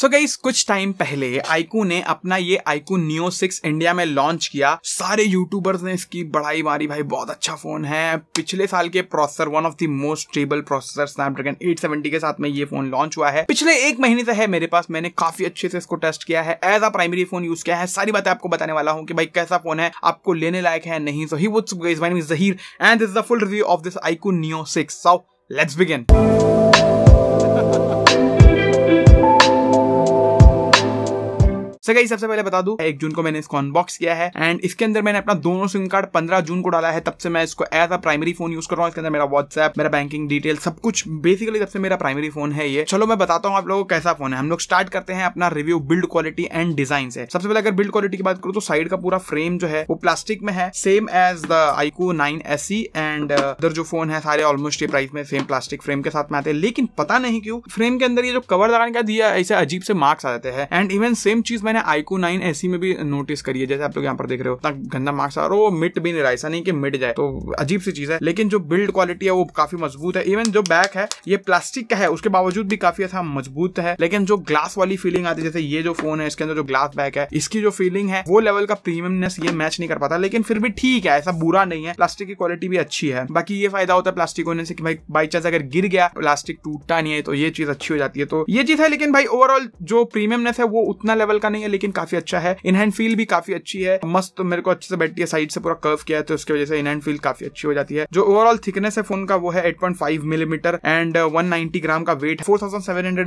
सो so guys कुछ time पहले iQOO ने अपना ये आईकू नियो सिक्स इंडिया में लॉन्च किया सारे यूट्यूबर्स ने इसकी बढ़ाई मारी भाई बहुत अच्छा फोन है पिछले साल के processor one of the most stable processor Snapdragon 870 के साथ में ये फोन लॉन्च हुआ है पिछले एक महीने से है मेरे पास मैंने काफी अच्छे से इसको टेस्ट किया है as a primary phone use किया है सारी बातें आपको बताने वाला हूँ कि भाई कैसा फोन है आपको लेने लायक है नहीं सो ही वुड guys Zaheer and this is the full review of this iQOO Neo six so let's begin सर गई सबसे पहले बता दू एक जून को मैंने इसको अनबॉक्स किया है एंड इसके अंदर मैंने अपना दोनों सिम कार्ड पंद्रह जून को डाला है तब से मैं इसको as a primary phone use कर रहा हूँ इसके अंदर मेरा व्हाट्सएप मेरा बैंकिंग डिटेल सब कुछ बेसिकली तब से मेरा प्राइमरी फोन है ये चलो मैं बताता हूँ आप लोगों को कैसा फोन है हम लोग स्टार्ट करते हैं अपना review build quality and design से सबसे पहले अगर बिल्ड क्वालिटी की बात करूँ तो साइड का पूरा फ्रेम जो है वो प्लास्टिक में है same as the iQOO nine S and इधर जो फोन है सारे ऑलमोस्ट प्राइस में सेम प्लास्टिक फ्रेम के साथ में आते हैं लेकिन पता नहीं क्यों फ्रेम के अंदर ये जो कवर लगाने का दिया ऐसे अजीब से मार्क्स आ जाते हैं एंड इवन सेम चीज मैंने मैंने आईकू नाइन एसी में भी नोटिस करी है जैसे आप लोग यहाँ पर देख रहे हो इतना गंदा मार्क्स आ रहा है वो मिट भी नहीं रहा ऐसा नहीं कि मिट जाए तो अजीब सी चीज है लेकिन जो बिल्ड क्वालिटी है वो काफी मजबूत है इवन जो बैक है ये प्लास्टिक का है उसके बावजूद भी काफी अच्छा मजबूत है लेकिन जो ग्लास वाली फीलिंग आती है जैसे ये जो फोन है इसके अंदर जो ग्लास बैक है इसकी जो फीलिंग है वो लेवल का प्रीमियमनेस ये मैच नहीं कर पाता लेकिन फिर भी ठीक है ऐसा बुरा नहीं है प्लास्टिक की क्वालिटी भी अच्छी है बाकी ये फायदा होता है प्लास्टिक होने से कि भाई बाई चांस अगर गिर गया प्लास्टिक टूटता नहीं है तो ये चीज अच्छी हो जाती है तो ये चीज है लेकिन भाई ओवरऑल जो प्रीमियमनेस है वो उतना लेवल का नहीं है है लेकिन काफी अच्छा है इनहैंड फील भी काफी अच्छी है मस्त तो मेरे को अच्छे से बैठती है साइड से पूरा कर्व किया है तो उसकी वजह से इनहैंड फील काफी अच्छी हो जाती है जो ओवरऑल थिकनेस है फोन का वो है eight millimetre and one gram का वेट फोर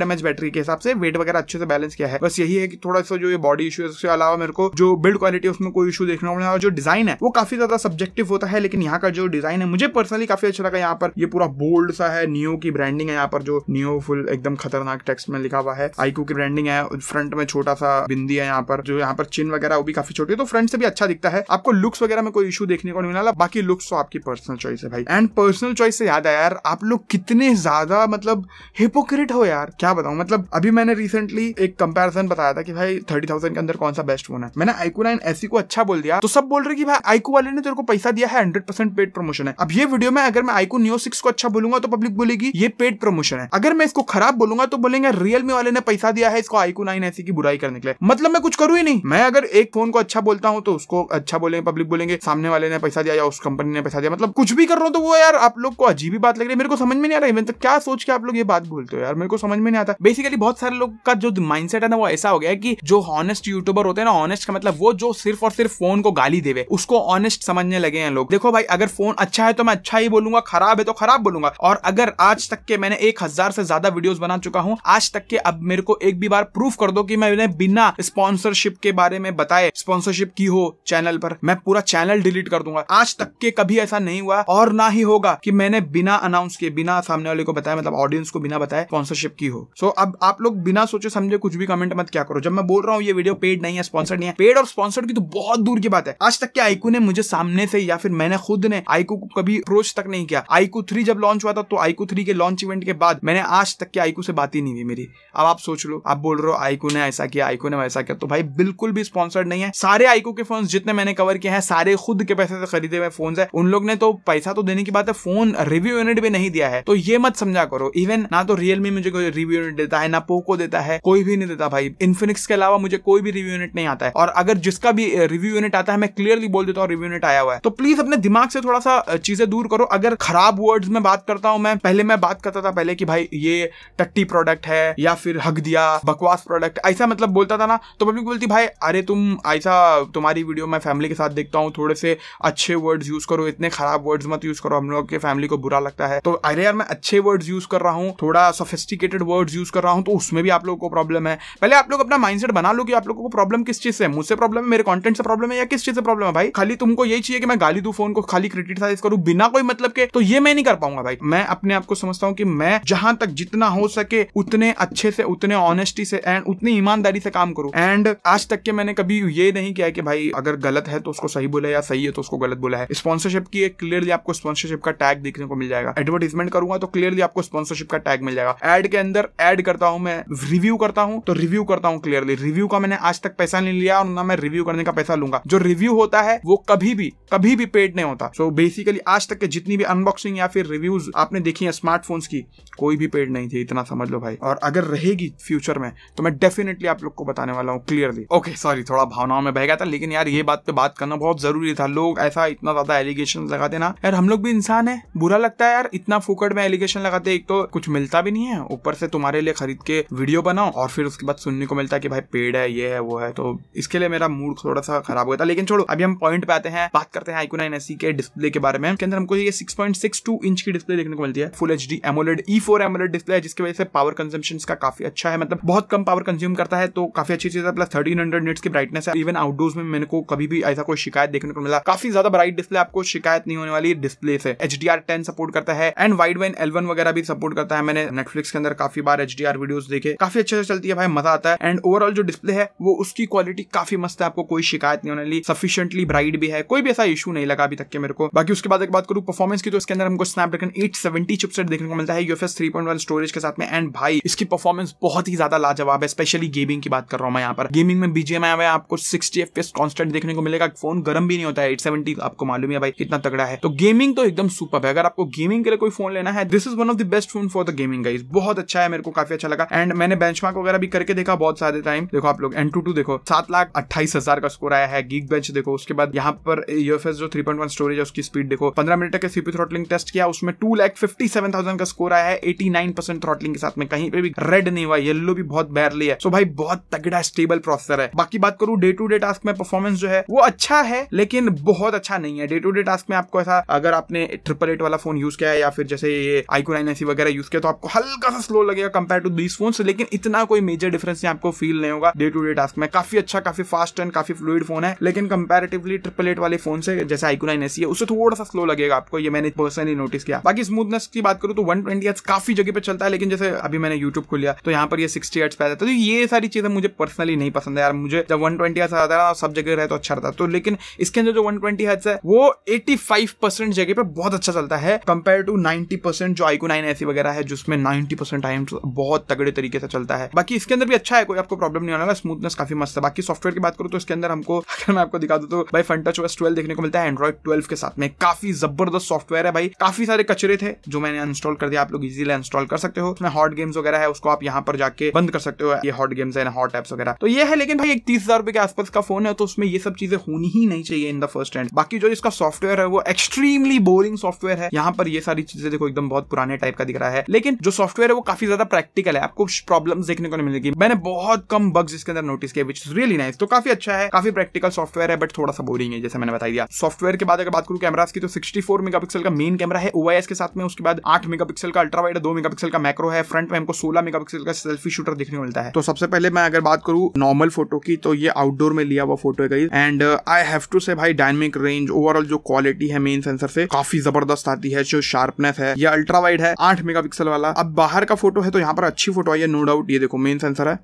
mAh बैटरी के हिसाब से वेट वगैरह अच्छे से बैलेंस किया है बस यही है कि थोड़ा सा जो ये बॉडी इशू है उसके अलावा मेरे को जो बिल्ड क्वालिटी उसमें कोई इशू देखने को मिला जो डिजाइन है वो काफी ज्यादा सब्जेक्टिव होता है लेकिन यहाँ का जो डिजाइन है मुझे पर्सनली काफी अच्छा लगा यहाँ पर ये पूरा बोल्ड सा है नियो की ब्रांडिंग है यहाँ पर जो नियो फुल एकदम खतरनाक टेक्स्ट में लिखा हुआ है आईकू की ब्रांडिंग है फ्रंट में छोटा सा बिंदु बिंदी है यहाँ पर जो यहाँ पर चिन वगैरह वो भी काफी छोटी है तो फ्रंट से भी अच्छा दिखता है आपको लुक्स वगैरह में कोई इशू देखने को नहीं मिला बाकी लुक्स तो आपकी पर्सनल चॉइस है भाई एंड पर्सनल चॉइस से याद है यार आप लोग कितने ज्यादा मतलब हिपोक्रेट हो यार क्या बताऊं मतलब अभी मैंने रिसेंटली एक कंपेरिजन बताया था कि भाई थर्टी के अंदर कौन सा बेस्ट फोन है मैंने आईकू नाइन एसी को अच्छा बोल दिया तो सब बोल रहे कि भाई आईकू वाले ने तेरे को पैसा दिया है हंड्रेड परसेंट पेड प्रमोशन है अब ये वीडियो में अगर मैं आईकू न्यू सिक्स को अच्छा बोलूंगा तो पब्लिक बोलेगी ये पेड प्रमोशन है अगर मैं इसको खराब बोलूंगा तो बोलेंगे रियलमी वाले ने पैसा दिया है इसको आईकू नाइन एसी की बुराई करने के लिए मतलब मैं कुछ करूँ ही नहीं मैं अगर एक फोन को अच्छा बोलता हूँ तो उसको अच्छा बोलेंगे पब्लिक बोलेंगे सामने वाले ने पैसा दिया या उस कंपनी ने पैसा दिया मतलब कुछ भी कर रहा हूं तो वो यार आप लोग को अजीब ही बात लग रही है मेरे को समझ में नहीं आ रहा है तो क्या सोच के आप लोग ये बात बोलते हो यार मेरे को समझ में नहीं आता बेसिकली बहुत सारे लोग का जो माइंडसेट है ना वो ऐसा हो गया कि जो ऑनेस्ट यूट्यूबर होते हैं ना ऑनेस्ट का मतलब वो जो सिर्फ और सिर्फ फोन को गाली देवे उसको ऑनेस्ट समझने लगे हैं लोग देखो भाई अगर फोन अच्छा है तो मैं अच्छा ही बोलूंगा खराब है तो खराब बोलूंगा और अगर आज तक के मैंने एक हजार से ज्यादा वीडियोस बना चुका हूं आज तक के अब मेरे को एक भी बार प्रूफ कर दो कि मैंने बिना स्पॉन्सरशिप के बारे में बताए स्पॉन्सरशिप की हो चैनल पर मैं पूरा चैनल डिलीट कर दूंगा आज तक के कभी ऐसा नहीं हुआ और ना ही होगा कि मैंने बिना अनाउंस किए बिना सामने वाले को बताया मतलब ऑडियंस को बिना बताया स्पॉन्सरशिप की हो सो so, अब आप लोग बिना सोचे समझे कुछ भी कमेंट मत क्या करो जब मैं बोल रहा हूँ ये वीडियो पेड नहीं है स्पॉन्सर्ड नहीं है पेड और स्पॉन्सर्ड की तो बहुत दूर की बात है आज तक के आईकू ने मुझे सामने से या फिर मैंने खुद ने आईकू को कभी अप्रोच तक नहीं किया आईकू थ्री जब लॉन्च हुआ था तो आईकू थ्री के लॉन्च इवेंट के बाद मैंने आज तक के आईकू से बात ही नहीं हुई मेरी अब आप सोच लो आप बोल रहे हो आईकू ने ऐसा किया आईकू ने वैसा पैसा का तो भाई बिल्कुल भी स्पॉन्सर्ड नहीं है सारे आईको के फोन जितने मैंने कवर किए हैं सारे खुद के पैसे से खरीदे हुए फोन है उन लोग ने तो पैसा तो देने की बात है फोन रिव्यू यूनिट भी नहीं दिया है तो ये मत समझा करो इवन ना तो रियलमी मुझे कोई रिव्यू यूनिट देता है ना पोको देता है कोई भी नहीं देता भाई इन्फिनिक्स के अलावा मुझे कोई भी रिव्यू यूनिट नहीं आता है और अगर जिसका भी रिव्यू यूनिट आता है मैं क्लियरली बोल देता हूँ रिव्यू यूनिट आया हुआ है तो प्लीज अपने दिमाग से थोड़ा सा चीजें दूर करो अगर खराब वर्ड्स में बात करता हूँ मैं पहले मैं बात करता था पहले कि भाई ये टट्टी प्रोडक्ट है या फिर हक दिया बकवास प्रोडक्ट ऐसा मतलब बोलता था ना तो पब्लिक बोलती भाई अरे तुम ऐसा तुम्हारी वीडियो मैं फैमिली के साथ देखता हूँ थोड़े से अच्छे वर्ड्स यूज़ करो इतने खराब वर्ड्स मत यूज़ करो हम लोग के फैमिली को बुरा लगता है तो अरे यार मैं अच्छे वर्ड्स यूज़ कर रहा हूँ थोड़ा सोफिस्टिकेटेड वर्ड्स यूज़ कर रहा हूँ तो उसमें भी आप लोगों को प्रॉब्लम है पहले आप लोग अपना माइंडसेट बना लो कि आप लोगों को प्रॉब्लम किस चीज़ से मुझसे प्रॉब्लम है मेरे कॉन्टेंट से प्रॉब्लम है या किस चीज़ से प्रॉब्लम है भाई खाली तुमको यही चाहिए कि मैं गाली दू फोन को खाली क्रिटिसाइज करूँ बिना कोई मतलब के तो ये मैं नहीं कर पाऊंगा भाई मैं अपने आप को समझता हूँ कि मैं जहां तक जितना हो सके उतने अच्छे से उतने ऑनेस्टी से एंड उतनी ईमानदारी से काम करूँ एंड आज तक के मैंने कभी ये नहीं किया कि भाई अगर गलत है तो उसको सही बोला या सही है तो उसको गलत बोला है स्पॉन्सरशिप की एक क्लियरली आपको स्पॉन्सरशिप का टैग देखने को मिल जाएगा एडवर्टीजमेंट करूंगा तो क्लियरली आपको स्पॉन्सरशिप का टैग मिल जाएगा एड के अंदर एड करता हूं मैं रिव्यू करता हूं तो रिव्यू करता हूं क्लियरली रिव्यू का मैंने आज तक पैसा नहीं लिया और ना मैं रिव्यू करने का पैसा लूंगा जो रिव्यू होता है वो कभी भी कभी भी पेड नहीं होता सो so बेसिकली आज तक के जितनी भी अनबॉक्सिंग या फिर रिव्यूज आपने देखी है स्मार्टफोन की कोई भी पेड नहीं थी इतना समझ लो भाई और अगर रहेगी फ्यूचर में तो मैं डेफिनेटली आप लोग को बताने वाला वाला हूँ क्लियरली ओके सॉरी थोड़ा भावनाओं में बह गया था लेकिन यार ये बात पे बात करना बहुत जरूरी था लोग ऐसा इतना ज्यादा एलिगेशन लगाते ना यार हम लोग भी इंसान है बुरा लगता है यार इतना फोकट में एलिगेशन लगाते एक तो कुछ मिलता भी नहीं है ऊपर से तुम्हारे लिए खरीद के वीडियो बनाओ और फिर उसके बाद सुनने को मिलता है कि भाई पेड़ है ये है वो है तो इसके लिए मेरा मूड थोड़ा सा खराब हुआ था लेकिन छोड़ो अभी हम पॉइंट पे आते हैं बात करते हैं आईको नाइन के डिस्प्ले के बारे में अंदर हमको ये 6.62 इंच की डिस्प्ले देखने को मिलती है full H D AMOLED E four AMOLED display है जिसकी वजह से पावर कंजम्पन का काफी अच्छा है मतलब बहुत कम पावर कंज्यूम करता है तो काफी अच्छी चीज है प्लस थर्टीन हंड्रेड निट्स की ब्राइटनेस है इवन आउटडोर्स में मैंने को कभी भी ऐसा कोई शिकायत देखने को मिला काफी ज्यादा ब्राइट डिस्प्ले आपको शिकायत नहीं होने वाली डिस्प्ले से H D R ten support करता है एंड वाइड वाइन एलवन वगैरह भी सपोर्ट करता है मैंने नेटफ्लिक्स के अंदर काफी बार एच डी आर वीडियो देखे काफी अच्छे से चलती है भाई मजा आता है एंड ओवरऑल जो डिस्प्ले है वो उसकी क्वालिटी काफी मस्त है आपको कोई शिकायत नहीं होने वाली सफिशियंटली ब्राइट भी है कोई भी ऐसा इशू नहीं लगा अभी तक के मेरे को बाकी उसके बाद एक बात करूँ परफॉर्मेंस की तो इसके अंदर हमको स्नैपड्रैगन एट सेवेंटी चिपसेट देखने को मिलता है UFS three point one storage के साथ में एंड भाई इसकी परफॉर्मेंस बहुत ही ज्यादा लाजवाब है स्पेशली गेमिंग की बात कर रहा हूँ मैं यहाँ पर गेमिंग में बीजेएम आया हुआ है आपको सिक्सटी एफ कॉन्स्टेंट देखने को मिलेगा फोन गर्म भी नहीं होता है एट सेवेंटी आपको मालूम है भाई कितना तगड़ा है तो गेमिंग तो एकदम सुपर है अगर आपको गेमिंग के लिए कोई फोन लेना है this is one of the best phone for the gaming guys बहुत अच्छा है मेरे को काफी अच्छा लगा एंड मैंने मार्क वगैरह भी करके देखा बहुत सारे टाइम देखो आप लोग एन टू टू देखो सात लाख अट्ठाईस हजार का स्कोर आया है गीक बेंच देखो उसके बाद यहाँ पर यूएफएस जो थ्री पॉइंट वन स्टोरेज है उसकी स्पीड देखो पंद्रह मिनट का सीपी थ्रॉटलिंग टेस्ट किया उसमें two lakh fifty seven thousand का स्कोर आया है एटी नाइन परसेंट थ्रॉटलिंग के साथ में कहीं पे भी रेड नहीं हुआ येलो भी बहुत बैरली है सो भाई बहुत तगड़ा स्टेबल प्रोसेसर है बाकी बात करूं डे टू डे टास्क में परफॉर्मेंस जो है वो अच्छा है लेकिन बहुत अच्छा नहीं है डे टू डे टास्क में आपको ऐसा अगर आपने ट्रिपल एट वाला फोन यूज किया है या फिर जैसे ये आईको नाइन एसी वगैरह यूज किया तो आपको हल्का सा स्लो लगेगा कंपेयर टू दीज फोन लेकिन इतना कोई मेजर डिफरेंस आपको फील नहीं होगा डे टू डे टास्क में काफी अच्छा काफी फास्ट एंड काफी फ्लूड फोन है लेकिन कंपेरेटिवली ट्रिपल एट वाले फोन से जैसे आईको नाइन एसी है उससे थोड़ा सा स्लो लगेगा आपको ये मैंने पर्सनली नोटिस किया बाकी स्मूथनेस की बात करूं तो वन ट्वेंटी काफी जगह पर चलता है लेकिन जैसे अभी मैंने यूट्यूब खोलिया तो यहाँ पर ये सिक्सटी एट्स पे आता है तो ये सारी चीजें मुझे पर्सनली नहीं पसंद है यार मुझे जब वन ट्वेंटी आता ना सब जगह रहे तो अच्छा रहता तो लेकिन इसके अंदर जो वन ट्वेंटी है वो एटी फाइव परसेंट जगह पर बहुत अच्छा चलता है कंपेयर टू नाइनटी परसेंट जो आईको नाइन ऐसी वगैरह है जिसमें नाइनटी परसेंट टाइम बहुत तगड़े तरीके से चलता है बाकी इसके अंदर भी अच्छा है कोई आपको प्रॉब्लम नहीं होगा स्मूथनेस काफी मस्त है बाकी सॉफ्टवेयर की बात करूँ तो इसके अंदर हमको अगर मैं आपको दिखा दू तो भाई फंटच ओएस ट्वेल्व देखने को मिलता है एंड्रॉइड ट्वेल्व के साथ में काफी जबरदस्त सॉफ्टवेयर है भाई काफी सारे कचरे थे जो मैंने इंस्टॉल कर दिया आप लोग इजीली इंस्टॉल कर सकते हो उसमें हॉट गेम्स वगैरह है उसको आप यहाँ पर जाके बंद कर सकते हो ये हॉट गेम्स है हॉट एप्स वगैरह वगैरह तो ये है लेकिन भाई एक तीस हजार रुपए के आसपास का फोन है तो उसमें ये सब चीजें होनी ही नहीं चाहिए इन द फर्स्ट हैंड बाकी जो इसका सॉफ्टवेयर है वो एक्सट्रीमली बोरिंग सॉफ्टवेयर है यहाँ पर ये सारी चीजें देखो एकदम बहुत पुराने टाइप का दिख रहा है लेकिन जो सॉफ्टवेयर है वो काफी ज्यादा प्रैक्टिकल है आपको प्रॉब्लम देखने को नहीं मिलेगी मैंने बहुत कम बग्स इसके अंदर नोटिस किया विच इज रियली नाइस तो काफी अच्छा है काफी प्रैक्टिकल सॉफ्टवेयर है बट थोड़ा सा बोरिंग है जैसे मैंने बताया दिया सॉफ्टवेयर के बाद अगर बात करूँ कैमराज की तो सिक्सटी फोर मेगापिक्सल का मेन कैमरा है ओआईएस के साथ में उसके बाद आठ मेगापिक्सल का अल्ट्रा वाइड दो मेगापिक्सल का मैक्रो है फ्रंट में हमको सोलह मेगापिक्सल का सेल्फी शूटर देखने को मिलता है तो सबसे पहले मैं अगर बात करूँ करूँ नॉर्मल फोटो की तो ये आउटडोर में लिया हुआ फोटो है एंड आई हैव टू से भाई डायनेमिक रेंज ओवरऑल जो क्वालिटी है मेन सेंसर से काफी जबरदस्त आती है जो शार्पनेस है ये अल्ट्रा वाइड है आठ मेगा वाला अब बाहर का फोटो है तो यहाँ पर अच्छी फोटो आई है नो डाउट ये देखो मेन सेंसर है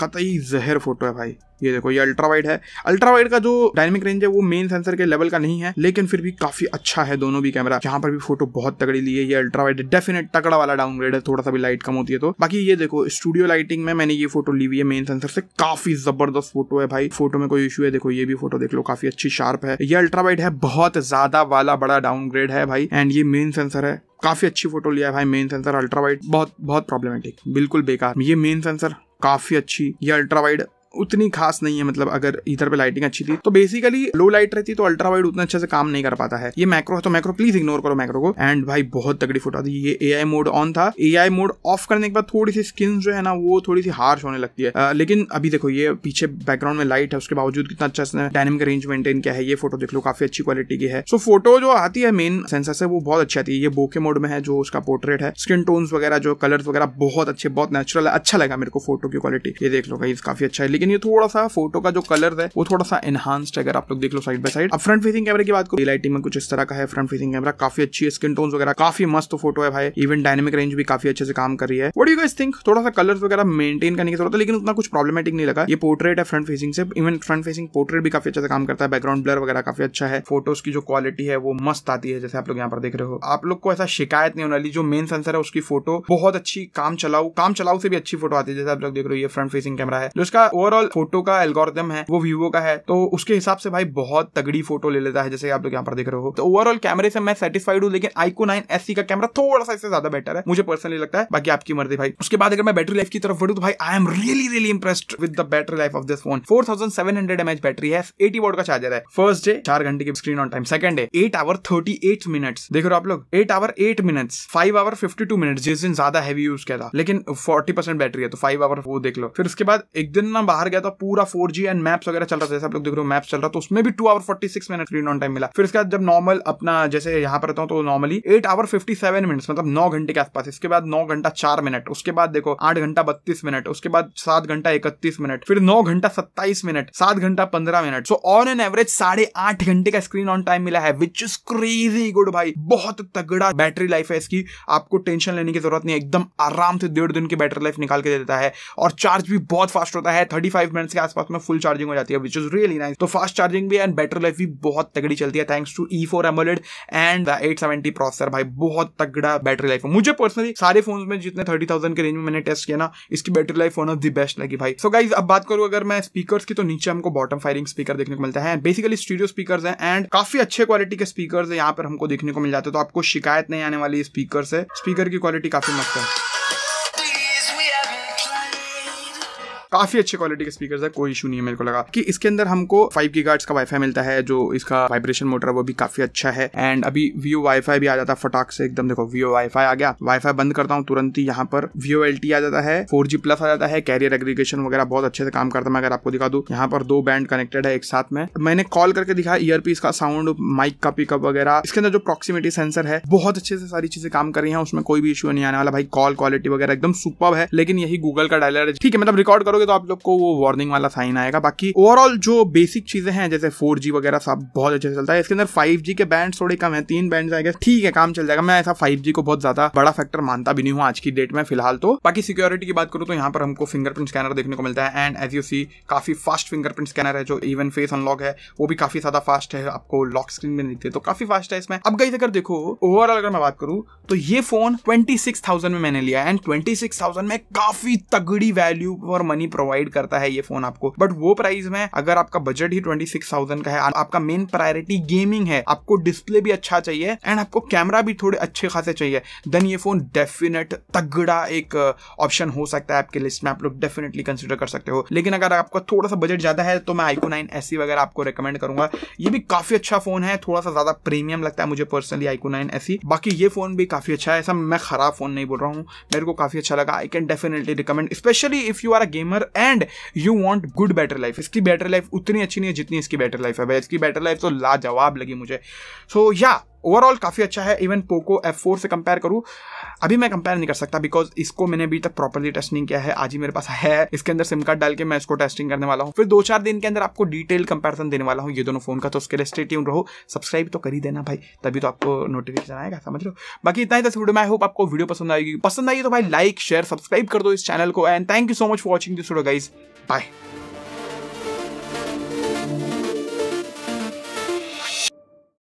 कतई तो जहर फोटो है भाई ये देखो ये अल्ट्रा वाइड है अल्ट्रा वाइड का जो डायनेमिक रेंज है वो मेन सेंसर के लेवल का नहीं है लेकिन फिर भी काफी अच्छा है दोनों भी कैमरा यहाँ पर भी फोटो बहुत तगड़ी ली है ये अल्ट्रा वाइड डेफिनेट तगड़ा वाला डाउनग्रेड है थोड़ा सा भी लाइट कम होती है तो बाकी ये देखो स्टूडियो लाइटिंग में मैंने ये फोटो ली हुई है मेन सेंसर से काफी जबरदस्त फोटो है भाई फोटो में कोई इशू है देखो ये भी फोटो देख लो काफी अच्छी शार्प है ये अल्ट्रा वाइड है बहुत ज्यादा वाला बड़ा डाउनग्रेड है भाई एंड ये मेन सेंसर है काफी अच्छी फोटो लिया है भाई मेन सेंसर अल्ट्रा वाइड बहुत बहुत प्रॉब्लमेटिक बिल्कुल बेकार ये मेन सेंसर काफ़ी अच्छी या अल्ट्रा वाइड उतनी खास नहीं है मतलब अगर इधर पे लाइटिंग अच्छी थी तो बेसिकली लो लाइट रहती तो अल्ट्रा वाइड उतना अच्छे से काम नहीं कर पाता है ये मैक्रो है तो मैक्रो प्लीज इग्नोर करो मैक्रो को एंड भाई बहुत तगड़ी फोटो आती है ये ए मोड ऑन था ए मोड ऑफ करने के बाद थोड़ी सी स्किन जो है ना वो थोड़ी सी हार्श होने लगती है आ, लेकिन अभी देखो ये पीछे बैकग्राउंड में लाइट है उसके बावजूद कितना अच्छा इसने डायनेमिक रेंज मेंटेन किया है ये फोटो देख लो काफी अच्छी क्वालिटी की है सो फोटो जो आती है मेन सेंसर से वो बहुत अच्छी आती है ये बोके मोड में है जो उसका पोर्ट्रेट है स्किन टोन्स वगैरह जो कलर वगैरह बहुत अच्छे बहुत नेचुरल अच्छा लगा मेरे को फोटो की क्वालिटी ये देख लो काफी अच्छा है लेकिन लेकिन ये थोड़ा सा फोटो का जो कलर है वो थोड़ा सा एनहांस्ड है अगर आप लोग देख लो साइड बाय साइड अब फ्रंट फेसिंग कैमरे की बात करो लाइटिंग में कुछ इस तरह का है फ्रंट फेसिंग कैमरा काफी अच्छी स्किन टोन वगैरह काफी मस्त फोटो है भाई इवन डायनेमिक रेंज भी काफी अच्छे से काम कर रही है वो यू गाइस थिंक थोड़ा सा कलर वगैरह मेंटेन करने की जरूरत है लेकिन उतना कुछ प्रॉब्लमेटिक नहीं लगा ये पोर्ट्रेट है फ्रंट फेसिंग से इवन फ्रंट फेसिंग पोर्ट्रेट भी काफी अच्छे से काम करता है बैकग्राउंड ब्लर वगैरह काफी अच्छा है फोटोज की जो क्वालिटी है वो मस्त आती है जैसे आप लोग यहाँ पर देख रहे हो आप लोग को ऐसा शिकायत नहीं होने वाली जो मेन सेंसर है उसकी फोटो बहुत अच्छी काम चलाऊ काम चलाऊ से भी अच्छी फोटो आती है जैसे आप लोग देख रहे हो ये फ्रंट फेसिंग कैमरा है जो इसका ओवरऑल ओवरऑल फोटो का एल्गोरिदम है वो वीवो का है तो उसके हिसाब से भाई बहुत तगड़ी फोटो ले लेता है जैसे आप लोग यहाँ पर देख रहे हो तो ओवरऑल कैमरे से मैं सेटिस्फाइड हूँ लेकिन आईको नाइन एस का कैमरा थोड़ा सा इससे ज्यादा बेटर है मुझे पर्सनली लगता है बाकी आपकी मर्जी भाई उसके बाद अगर मैं बैटरी लाइफ की तरफ बढ़ू तो भाई I am really really impressed with the battery life of this phone four thousand seven hundred mAh battery है एटी वोट का चार्जर है फर्स्ट डे चार घंटे की screen on time second day eight hour thirty eight minute देख रहे हो आप लोग eight hour eight minute five hour fifty two minute जिस दिन ज्यादा हैवी यूज किया था लेकिन फोर्टी परसेंट बैटरी है तो फाइव आवर वो देख लो फिर उसके बाद एक दिन ना बाहर गया था तो पूरा फोर एंड मैप्स वगैरह चल रहा था जैसे आप लोग देख रहे हो मैप्स चल रहा था तो उसमें भी two hour forty six minute screen on time मिला फिर इसके बाद जब नॉर्मल अपना जैसे यहाँ पर रहता हूँ तो normally eight hour fifty seven minute मतलब नौ घंटे के आसपास इसके बाद नौ घंटा चार मिनट उसके बाद देखो आठ घंटा बत्तीस मिनट उसके बाद सात घंटा इकतीस मिनट फिर नौ घंटा सत्ताईस मिनट सात घंटा पंद्रह minute so on an average साढ़े आठ घंटे का स्क्रीन ऑन टाइम मिला है विच इज क्रेजी गुड भाई बहुत तगड़ा बैटरी लाइफ है इसकी आपको टेंशन लेने की जरूरत नहीं एकदम आराम से डेढ़ दिन की बैटरी लाइफ निकाल के देता है और चार्ज भी बहुत फास्ट होता है थर्टी थर्टी फाइव मिनट्स के आसपास में फुल चार्जिंग हो जाती है विच इज रियली नाइस तो फास्ट चार्जिंग भी एंड बैटरी लाइफ भी बहुत तगड़ी चलती है thanks to E four AMOLED and the eight seventy processor भाई बहुत तगड़ा बैटरी लाइफ मुझे पर्सनली सारे फोन में जितने थर्टी थाउजेंड के रेंज में मैंने टेस्ट किया ना इसकी battery life one of the best लगी भाई सो so गाइज अब बात करूँ अगर मैं स्पीकर की तो नीचे हमको बॉटम फायरिंग स्पीकर देखने को मिलता है बेसिकली स्टूडियो स्पीकर है एंड काफी अच्छे क्वालिटी के स्पीकर है यहाँ पर हमको देखने को मिल जाते हैं तो आपको शिकायत नहीं आने वाली स्पीकर से स्पीकर की क्वालिटी काफी मस्त है काफी अच्छे क्वालिटी के स्पीकर है कोई इशू नहीं है मेरे को लगा कि इसके अंदर हमको फाइव की का वाईफाई मिलता है जो इसका वाइब्रेशन मोटर है वो भी काफी अच्छा है एंड अभी वीओ वाईफाई भी आ जाता है फटाक से एकदम देखो वीओ वाईफाई आ गया वाईफाई बंद करता हूँ तुरंत ही यहाँ पर वीओ एल आ जाता है फोर प्लस आ जाता है कैरियर एग्रीगेशन वगैरह बहुत अच्छे से काम करता है मैं अगर आपको दिखा दू यहाँ पर दो बैंड कनेक्टेड है एक साथ में मैंने कॉल करके दिखा ईयरपीस का साउंड माइक का पिकअप वगैरह इसके अंदर जो प्रॉक्सिमिटी सेंसर है बहुत अच्छे से सारी चीजें काम कर रही है उसमें कोई भी इशू नहीं आने वाला भाई कॉल क्वालिटी वगैरह एकदम सुपर है लेकिन यही गूगल का डायलर है ठीक है मतलब रिकॉर्ड करोगे तो आप लोग को वो वार्निंग वाला साइन आएगा बाकी ओवरऑल जो बेसिक चीजें हैं जैसे फोर वगैरह सब बहुत अच्छे से चलता है इसके अंदर फाइव के बैंड थोड़े कम है तीन बैंड आएगा ठीक है काम चल जाएगा मैं ऐसा फाइव को बहुत ज्यादा बड़ा फैक्टर मानता भी नहीं हूँ आज की डेट में फिलहाल तो बाकी सिक्योरिटी की बात करूँ तो यहाँ पर हमको फिंगरप्रिंट स्कैनर देखने को मिलता है एंड एज यू सी काफी फास्ट फिंगरप्रिंट स्कैनर है जो इवन फेस अनलॉक है वो भी काफी ज्यादा फास्ट है आपको लॉक स्क्रीन में दिखते तो काफी फास्ट है इसमें अब गई अगर देखो ओवरऑल अगर मैं बात करूँ तो ये फोन ट्वेंटी में मैंने लिया एंड ट्वेंटी में काफी तगड़ी वैल्यू फॉर मनी प्रोवाइड करता है ये फोन आपको बट वो प्राइस में अगर आपका बजट ही ट्वेंटी सिक्स थाउजेंड का है आपका मेन प्रायोरिटी गेमिंग है आपको डिस्प्ले भी अच्छा चाहिए एंड आपको कैमरा भी थोड़े अच्छे खासे चाहिए देन ये फोन डेफिनेट तगड़ा एक ऑप्शन uh, हो सकता है आपके लिस्ट में आप लोग डेफिनेटली कंसिडर कर सकते हो लेकिन अगर आपका थोड़ा सा बजट ज्यादा है तो मैं आईको नाइन एस वगैरह आपको रिकमेंड करूंगा ये भी काफी अच्छा फोन है थोड़ा सा ज्यादा प्रीमियम लगता है मुझे पर्सनली आईको नाइन एस बाकी ये फोन भी काफी अच्छा है ऐसा मैं खराब फोन नहीं बोल रहा हूँ मेरे को काफी अच्छा लगा I can definitely recommend specially if you are a gamer owner and you want good battery life इसकी बैटर लाइफ उतनी अच्छी नहीं है जितनी इसकी बैटर लाइफ है भाई इसकी बैटर लाइफ तो लाजवाब लगी मुझे सो so, या yeah, ओवरऑल काफ़ी अच्छा है इवन पोको एफ फोर से कंपेयर करूँ अभी मैं कंपेयर नहीं कर सकता बिकॉज इसको मैंने अभी तक प्रॉपरली टेस्ट नहीं किया है आज ही मेरे पास है इसके अंदर सिम कार्ड डाल के मैं इसको टेस्टिंग करने वाला हूँ फिर दो चार दिन के अंदर आपको डिटेल कंपेरिजन देने वाला हूँ ये दोनों फोन का तो उसके लिए स्टेट रहो सब्सक्राइब तो कर ही देना भाई तभी तो आपको नोटिफिकेशन आएगा समझ लो बाकी इतना ही दस वीडियो में आई होप आपको वीडियो पसंद आएगी पसंद आई तो भाई लाइक शेयर सब्सक्राइब कर दो इस चैनल को and thank you so much for watching this video guys bye